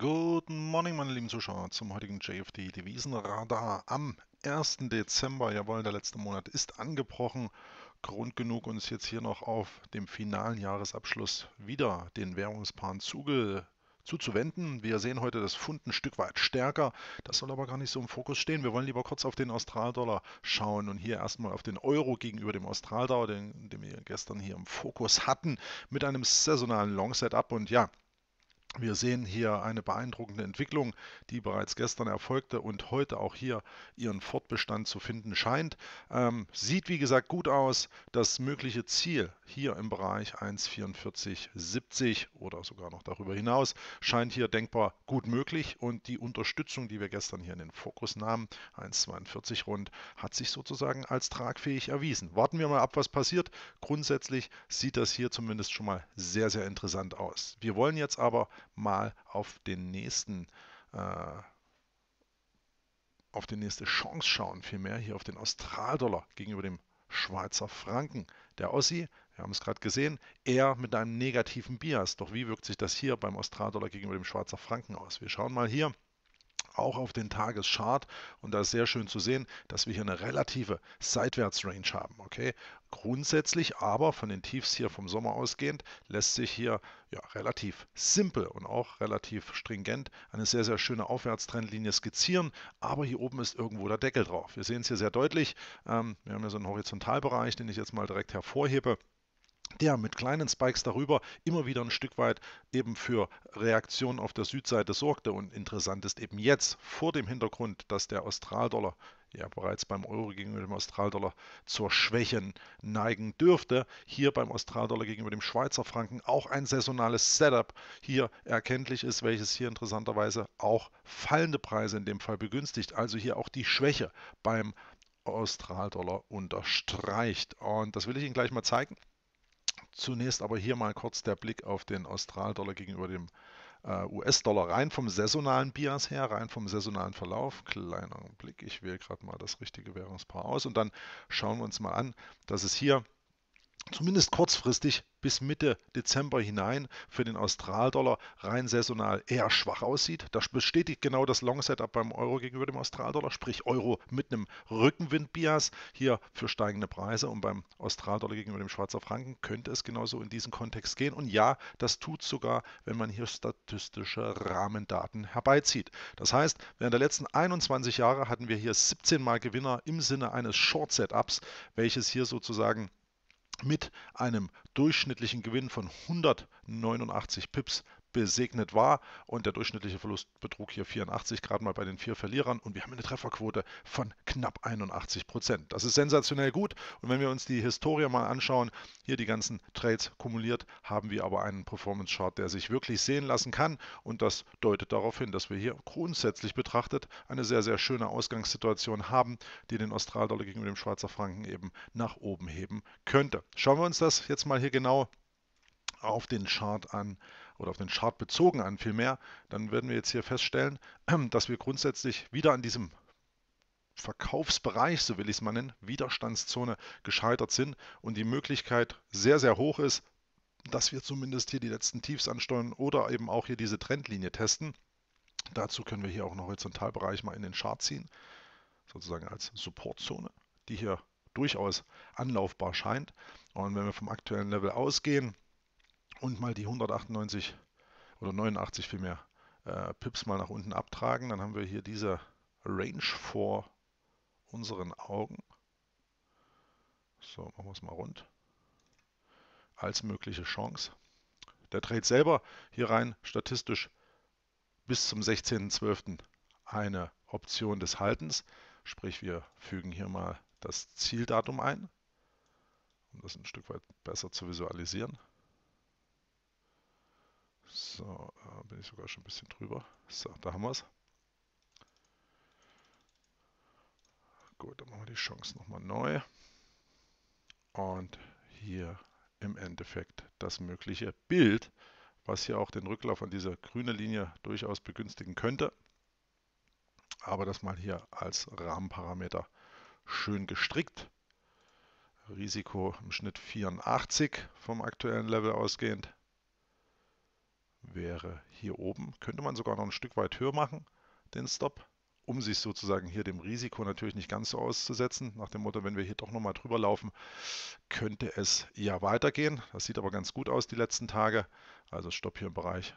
Guten Morgen, meine lieben Zuschauer, zum heutigen JFD Devisenradar am 1. Dezember. Jawohl, der letzte Monat ist angebrochen. Grund genug, uns jetzt hier noch auf dem finalen Jahresabschluss wieder den Währungspaaren zuge zuzuwenden. Wir sehen heute das Pfund ein Stück weit stärker. Das soll aber gar nicht so im Fokus stehen. Wir wollen lieber kurz auf den Australdollar schauen und hier erstmal auf den Euro gegenüber dem Australdollar, den, den wir gestern hier im Fokus hatten, mit einem saisonalen Long Setup. Und ja, wir sehen hier eine beeindruckende Entwicklung, die bereits gestern erfolgte und heute auch hier ihren Fortbestand zu finden scheint. Ähm, sieht wie gesagt gut aus. Das mögliche Ziel hier im Bereich 1,4470 oder sogar noch darüber hinaus scheint hier denkbar gut möglich und die Unterstützung, die wir gestern hier in den Fokus nahmen, 1,42 rund, hat sich sozusagen als tragfähig erwiesen. Warten wir mal ab, was passiert. Grundsätzlich sieht das hier zumindest schon mal sehr, sehr interessant aus. Wir wollen jetzt aber mal auf den nächsten äh, auf die nächste Chance schauen, vielmehr hier auf den Australdollar gegenüber dem Schweizer Franken. Der Ossi, wir haben es gerade gesehen, eher mit einem negativen Bias. Doch wie wirkt sich das hier beim Australdollar gegenüber dem Schweizer Franken aus? Wir schauen mal hier auch auf den Tageschart. Und da ist sehr schön zu sehen, dass wir hier eine relative Seitwärtsrange haben. Okay? Grundsätzlich aber von den Tiefs hier vom Sommer ausgehend lässt sich hier ja, relativ simpel und auch relativ stringent eine sehr, sehr schöne Aufwärtstrendlinie skizzieren. Aber hier oben ist irgendwo der Deckel drauf. Wir sehen es hier sehr deutlich. Ähm, wir haben hier so einen Horizontalbereich, den ich jetzt mal direkt hervorhebe der mit kleinen Spikes darüber immer wieder ein Stück weit eben für Reaktionen auf der Südseite sorgte. Und interessant ist eben jetzt vor dem Hintergrund, dass der Australdollar ja bereits beim Euro gegenüber dem Australdollar zur Schwächen neigen dürfte. Hier beim Australdollar gegenüber dem Schweizer Franken auch ein saisonales Setup hier erkenntlich ist, welches hier interessanterweise auch fallende Preise in dem Fall begünstigt. Also hier auch die Schwäche beim Australdollar unterstreicht. Und das will ich Ihnen gleich mal zeigen. Zunächst aber hier mal kurz der Blick auf den Australdollar gegenüber dem äh, US-Dollar. Rein vom saisonalen Bias her, rein vom saisonalen Verlauf. Kleiner Blick, ich wähle gerade mal das richtige Währungspaar aus. Und dann schauen wir uns mal an, dass es hier zumindest kurzfristig bis Mitte Dezember hinein für den Australdollar rein saisonal eher schwach aussieht. Das bestätigt genau das Long-Setup beim Euro gegenüber dem Australdollar, sprich Euro mit einem Rückenwind-Bias hier für steigende Preise und beim Australdollar gegenüber dem Schweizer Franken könnte es genauso in diesen Kontext gehen. Und ja, das tut sogar, wenn man hier statistische Rahmendaten herbeizieht. Das heißt, während der letzten 21 Jahre hatten wir hier 17 Mal Gewinner im Sinne eines Short-Setups, welches hier sozusagen mit einem durchschnittlichen Gewinn von 189 Pips gesegnet war. Und der durchschnittliche Verlust betrug hier 84 Grad mal bei den vier Verlierern. Und wir haben eine Trefferquote von knapp 81 Prozent. Das ist sensationell gut. Und wenn wir uns die Historie mal anschauen, hier die ganzen Trades kumuliert, haben wir aber einen Performance-Chart, der sich wirklich sehen lassen kann. Und das deutet darauf hin, dass wir hier grundsätzlich betrachtet eine sehr, sehr schöne Ausgangssituation haben, die den Australdollar gegenüber dem Schweizer Franken eben nach oben heben könnte. Schauen wir uns das jetzt mal hier genau auf den Chart an oder auf den Chart bezogen an vielmehr, dann werden wir jetzt hier feststellen, dass wir grundsätzlich wieder an diesem Verkaufsbereich, so will ich es mal nennen, Widerstandszone gescheitert sind und die Möglichkeit sehr, sehr hoch ist, dass wir zumindest hier die letzten Tiefs ansteuern oder eben auch hier diese Trendlinie testen. Dazu können wir hier auch einen Horizontalbereich mal in den Chart ziehen, sozusagen als Supportzone, die hier durchaus anlaufbar scheint. Und wenn wir vom aktuellen Level ausgehen, und mal die 198 oder 89 vielmehr äh, Pips mal nach unten abtragen, dann haben wir hier diese Range vor unseren Augen. So, machen wir es mal rund. Als mögliche Chance. Der Trade selber hier rein statistisch bis zum 16.12. eine Option des Haltens. Sprich, wir fügen hier mal das Zieldatum ein, um das ein Stück weit besser zu visualisieren. So, äh, bin ich sogar schon ein bisschen drüber. So, da haben wir es. Gut, dann machen wir die Chance nochmal neu. Und hier im Endeffekt das mögliche Bild, was hier auch den Rücklauf an dieser grünen Linie durchaus begünstigen könnte. Aber das mal hier als Rahmenparameter schön gestrickt. Risiko im Schnitt 84 vom aktuellen Level ausgehend wäre hier oben. Könnte man sogar noch ein Stück weit höher machen, den Stop, um sich sozusagen hier dem Risiko natürlich nicht ganz so auszusetzen. Nach dem Motto, wenn wir hier doch nochmal drüber laufen, könnte es ja weitergehen. Das sieht aber ganz gut aus die letzten Tage. Also Stopp hier im Bereich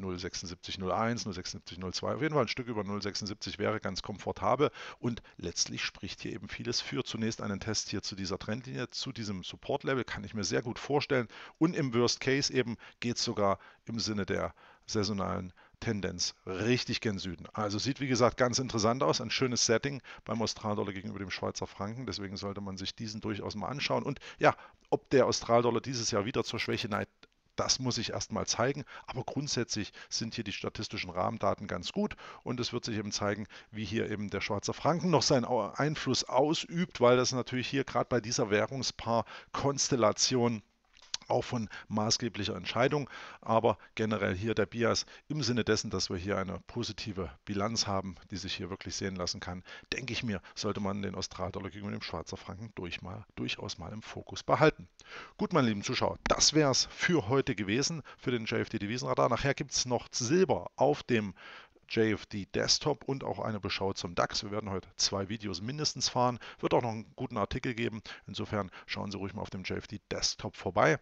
07601, 07602, auf jeden Fall ein Stück über 076 wäre ganz komfortabel und letztlich spricht hier eben vieles für. Zunächst einen Test hier zu dieser Trendlinie, zu diesem Support-Level kann ich mir sehr gut vorstellen und im Worst Case eben geht es sogar im Sinne der saisonalen Tendenz richtig gen Süden. Also sieht wie gesagt ganz interessant aus, ein schönes Setting beim Australdollar gegenüber dem Schweizer Franken. Deswegen sollte man sich diesen durchaus mal anschauen. Und ja, ob der Australdollar dieses Jahr wieder zur Schwäche neigt, das muss ich erstmal zeigen. Aber grundsätzlich sind hier die statistischen Rahmendaten ganz gut und es wird sich eben zeigen, wie hier eben der Schwarze Franken noch seinen Einfluss ausübt, weil das natürlich hier gerade bei dieser währungspaar Währungspaarkonstellation auch von maßgeblicher Entscheidung, aber generell hier der Bias im Sinne dessen, dass wir hier eine positive Bilanz haben, die sich hier wirklich sehen lassen kann, denke ich mir, sollte man den Australdollar gegenüber dem Schwarzer Franken durch mal, durchaus mal im Fokus behalten. Gut, meine lieben Zuschauer, das wäre es für heute gewesen, für den JFD Devisenradar. Nachher gibt es noch Silber auf dem JFD Desktop und auch eine Beschau zum DAX. Wir werden heute zwei Videos mindestens fahren. Wird auch noch einen guten Artikel geben. Insofern schauen Sie ruhig mal auf dem JFD Desktop vorbei.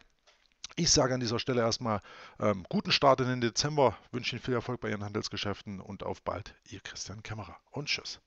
Ich sage an dieser Stelle erstmal ähm, guten Start in den Dezember, wünsche Ihnen viel Erfolg bei Ihren Handelsgeschäften und auf bald, Ihr Christian Kämmerer und tschüss.